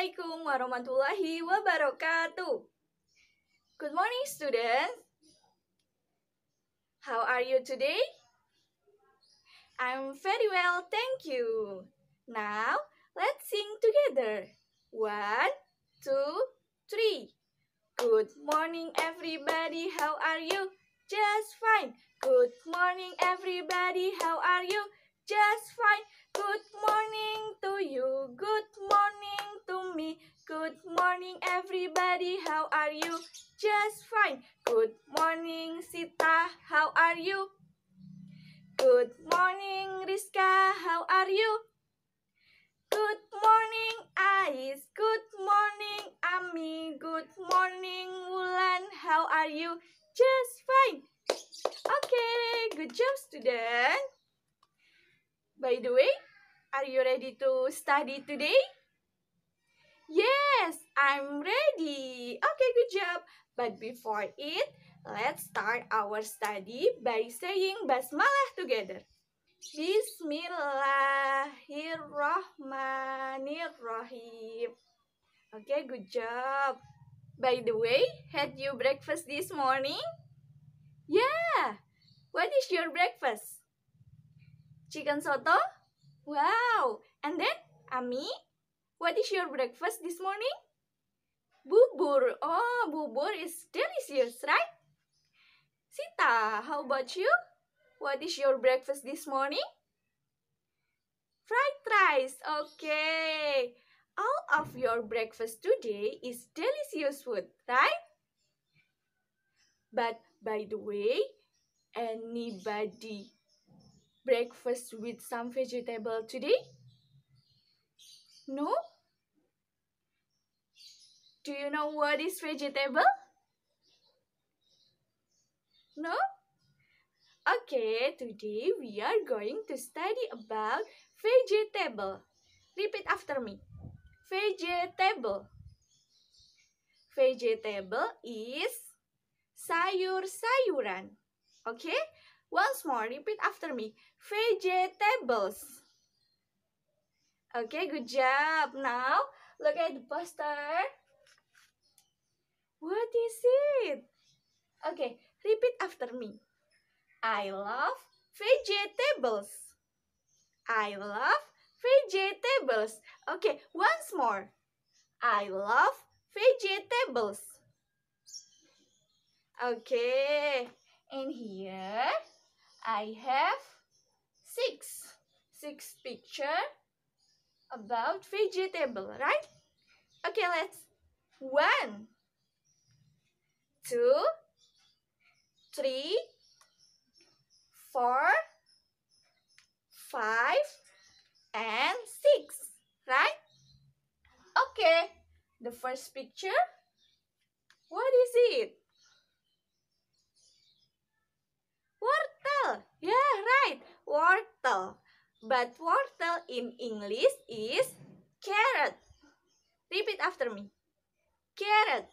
Assalamualaikum warahmatullahi wabarakatuh. Good morning, students. How are you today? I'm very well, thank you. Now, let's sing together. One, two, three. Good morning, everybody. How are you? Just fine. Good morning, everybody. How are you? Just fine. Good morning to you, good morning to me. Good morning everybody, how are you? Just fine. Good morning Sita, how are you? Good morning Rizka, how are you? Good morning Ais, good morning Ami, good morning Wulan, how are you? Just fine. Okay, good job student. By the way, are you ready to study today? Yes, I'm ready. Okay, good job. But before it, let's start our study by saying basmalah together. Bismillahirrahmanirrahim. Okay, good job. By the way, had you breakfast this morning? Yeah. What is your breakfast? chicken soto. Wow! And then, Ami, what is your breakfast this morning? Bubur. Oh, bubur is delicious, right? Sita, how about you? What is your breakfast this morning? Fried rice. Okay. All of your breakfast today is delicious food, right? But by the way, anybody breakfast with some vegetable today? No? Do you know what is vegetable? No? Okay, today we are going to study about vegetable. Repeat after me. Vegetable. Vegetable is sayur-sayuran. Okay? Once more, repeat after me. Vegetables. Okay, good job. Now, look at the poster. What is it? Okay, repeat after me. I love vegetables. I love vegetables. Okay, once more. I love vegetables. Okay, and here I have six. Six picture about vegetable, right? Okay, let's. One, two, three, four, five, and six, right? Okay, the first picture, what is it? wortel. But wortel in English is carrot. Repeat after me. Carrot.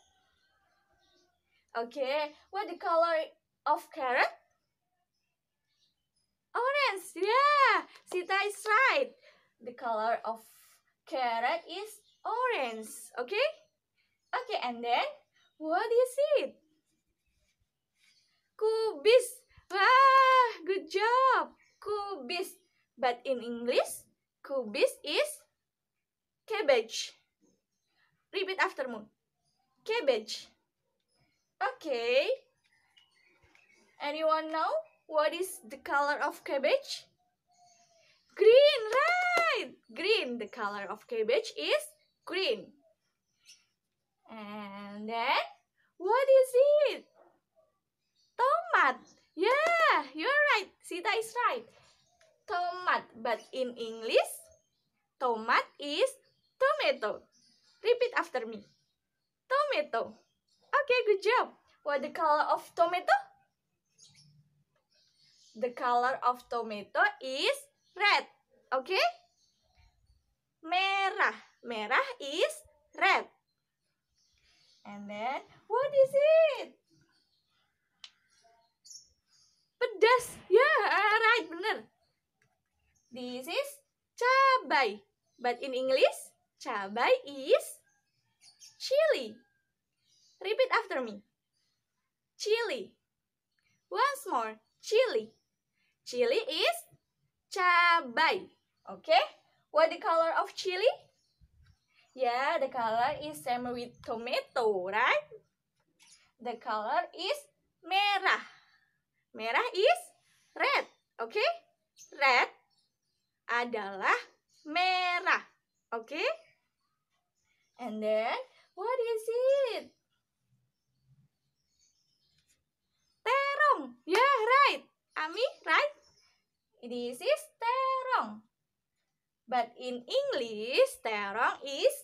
Okay, what the color of carrot? Orange. Yeah, Sita is right. The color of carrot is orange. Okay? Okay, and then what is it? Kubis. Wah, good job kubis. But in English, kubis is cabbage. Repeat after me. Cabbage. Okay. Anyone know what is the color of cabbage? Green, right? Green. The color of cabbage is green. And then, what is it? Tomat. Yeah, you're right. Sita is right. Tomat, but in English, tomat is tomato. Repeat after me. Tomato. Okay, good job. What the color of tomato? The color of tomato is red. Okay? But in English, cabai is chili. Repeat after me. Chili. Once more, chili. Chili is cabai. Okay? What the color of chili? Yeah, the color is same with tomato, right? The color is merah. Merah is red, okay? Red adalah merah. Oke? Okay? And then what is it? Terong. Yeah, right. Ami, right? This is terong. But in English, terong is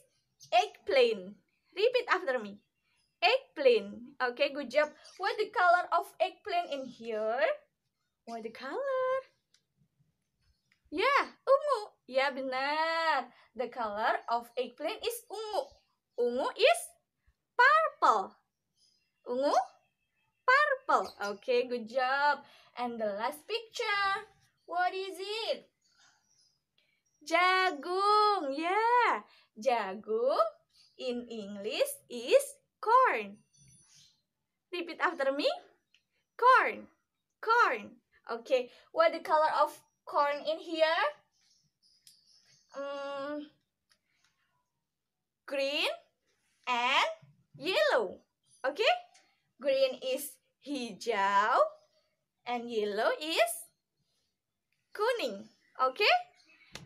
eggplant. Repeat after me. Eggplant. Okay, good job. What the color of eggplant in here? What the color? Ya, ungu. Ya benar. The color of eggplant is ungu. Ungu is purple. Ungu purple. Okay, good job. And the last picture. What is it? Jagung. Yeah. Jagung in English is corn. Repeat after me. Corn. Corn. Okay. What the color of corn in here. Um, green and yellow. Okay? Green is hijau and yellow is kuning. Okay?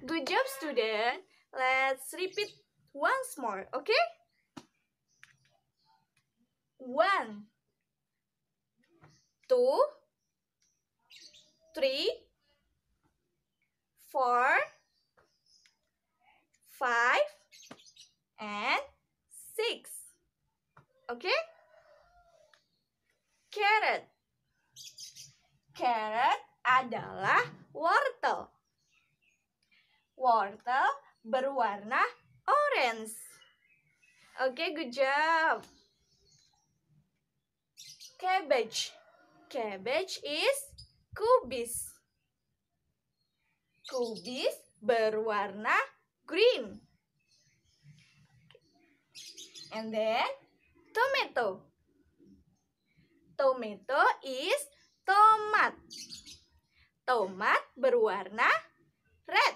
Good job, student. Let's repeat once more. Okay? One, two, three, four, five, and six. Okay? Carrot. Carrot adalah wortel. Wortel berwarna orange. Oke, okay, good job. Cabbage. Cabbage is kubis kubis berwarna green. And then tomato. Tomato is tomat. Tomat berwarna red.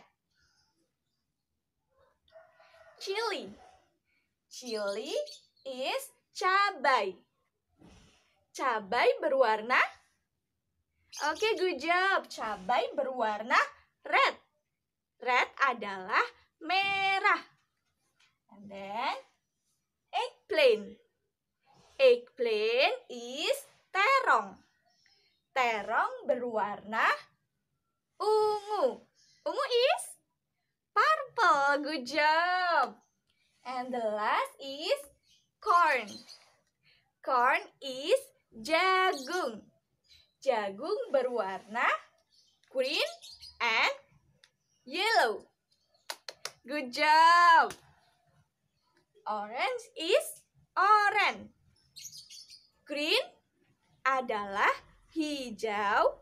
Chili. Chili is cabai. Cabai berwarna Oke, okay, good job. Cabai berwarna red. Red adalah merah. And then eggplant. Eggplant is terong. Terong berwarna ungu. Ungu is purple. Good job. And the last is corn. Corn is jagung. Jagung berwarna green and yellow. Good job. Orange is orange. Green adalah hijau.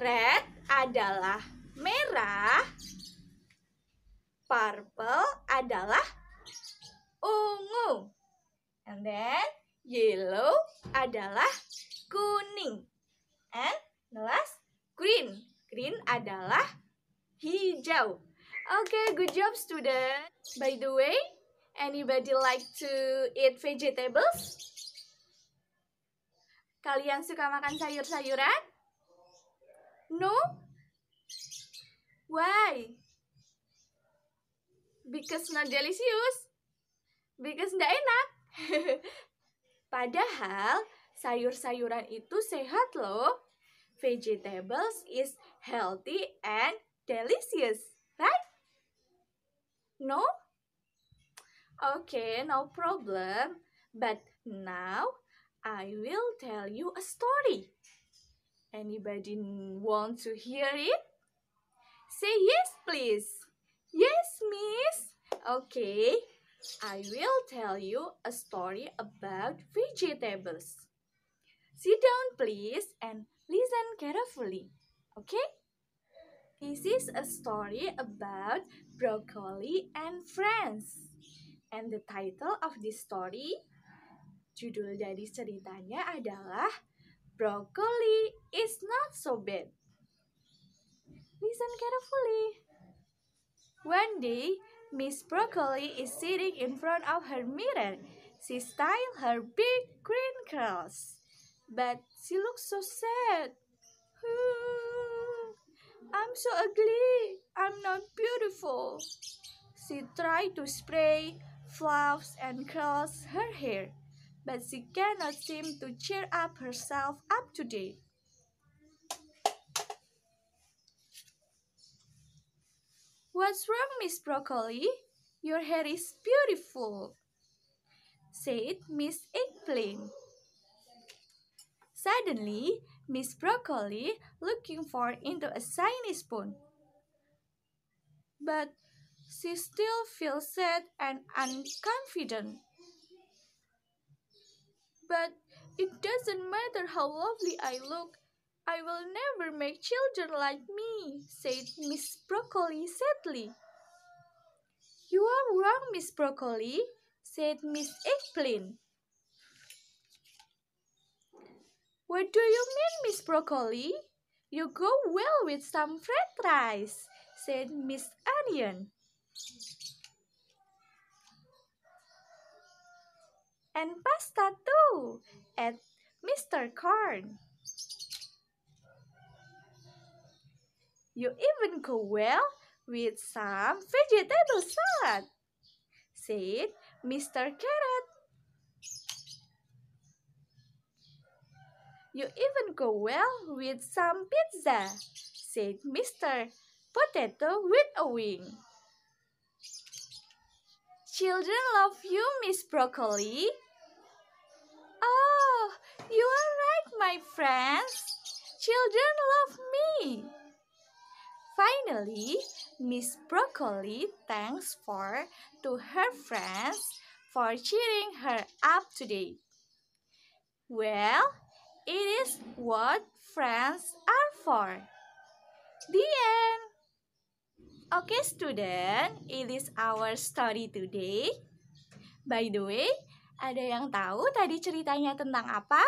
Red adalah merah. Purple adalah ungu. And then yellow adalah kuning. And the last green. Green adalah hijau. Okay, good job student. By the way, anybody like to eat vegetables? Kalian suka makan sayur-sayuran? No? Why? Because not delicious. Because tidak enak. Padahal sayur-sayuran itu sehat loh. vegetables is healthy and delicious, right? No? Okay, no problem. But now I will tell you a story. Anybody want to hear it? Say yes, please. Yes, miss. Okay, I will tell you a story about vegetables. Sit down, please, and Listen carefully, okay? This is a story about broccoli and friends. And the title of this story, judul dari ceritanya adalah Broccoli is not so bad. Listen carefully. One day, Miss Broccoli is sitting in front of her mirror. She styled her big green curls. but she looks so sad. I'm so ugly. I'm not beautiful. She tried to spray, fluffs, and curls her hair, but she cannot seem to cheer up herself up today. What's wrong, Miss Broccoli? Your hair is beautiful, said Miss Eggplant. Suddenly, Miss Broccoli looking for into a shiny spoon. But she still feels sad and unconfident. But it doesn't matter how lovely I look, I will never make children like me, said Miss Broccoli sadly. You are wrong, Miss Broccoli, said Miss Eggplant. What do you mean, Miss Broccoli? You go well with some fried rice, said Miss Onion. And pasta too, added Mr. Corn. You even go well with some vegetable salad, said Mr. Carrot. You even go well with some pizza, said Mr. Potato with a wing. Children love you, Miss Broccoli. Oh, you are right, my friends. Children love me. Finally, Miss Broccoli thanks for to her friends for cheering her up today. Well, It is what friends are for. The end. Okay, student, it is our story today. By the way, ada yang tahu tadi ceritanya tentang apa?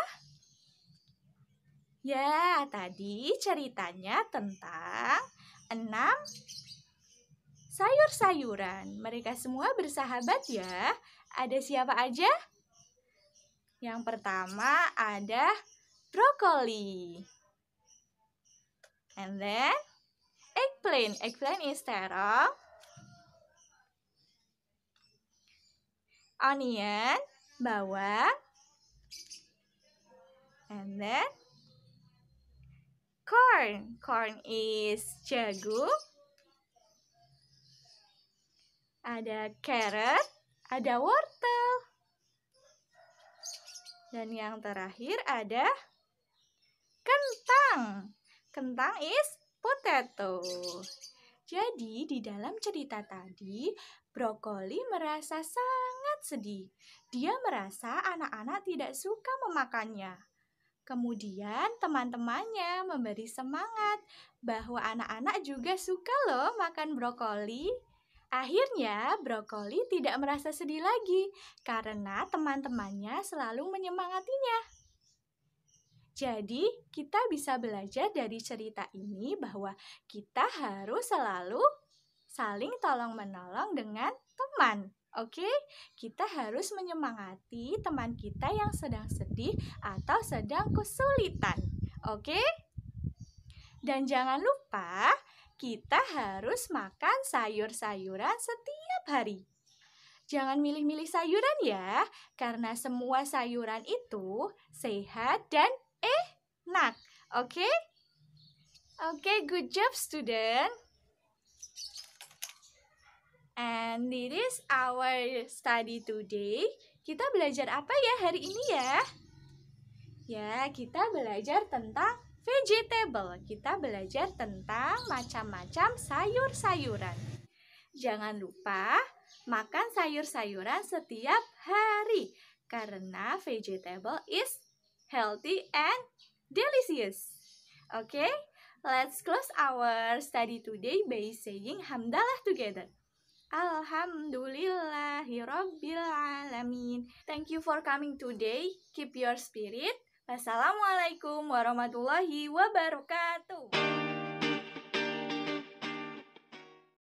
Ya, tadi ceritanya tentang enam sayur-sayuran. Mereka semua bersahabat ya. Ada siapa aja? Yang pertama ada brokoli. And then eggplant. Eggplant is terong. Onion, bawang. And then corn. Corn is jagung. Ada carrot, ada wortel. Dan yang terakhir ada kentang. Kentang is potato. Jadi di dalam cerita tadi, brokoli merasa sangat sedih. Dia merasa anak-anak tidak suka memakannya. Kemudian teman-temannya memberi semangat bahwa anak-anak juga suka loh makan brokoli. Akhirnya, brokoli tidak merasa sedih lagi karena teman-temannya selalu menyemangatinya. Jadi, kita bisa belajar dari cerita ini bahwa kita harus selalu saling tolong-menolong dengan teman. Oke, okay? kita harus menyemangati teman kita yang sedang sedih atau sedang kesulitan. Oke, okay? dan jangan lupa kita harus makan sayur-sayuran setiap hari. Jangan milih-milih sayuran ya, karena semua sayuran itu sehat dan Nah, oke? Okay? Okay, good job, student. And it is our study today. Kita belajar apa ya hari ini ya? Ya, kita belajar tentang vegetable. Kita belajar tentang macam-macam sayur-sayuran. Jangan lupa makan sayur-sayuran setiap hari karena vegetable is healthy and delicious. Okay, let's close our study today by saying hamdalah together. Alhamdulillahirrabbilalamin. Thank you for coming today. Keep your spirit. Wassalamualaikum warahmatullahi wabarakatuh.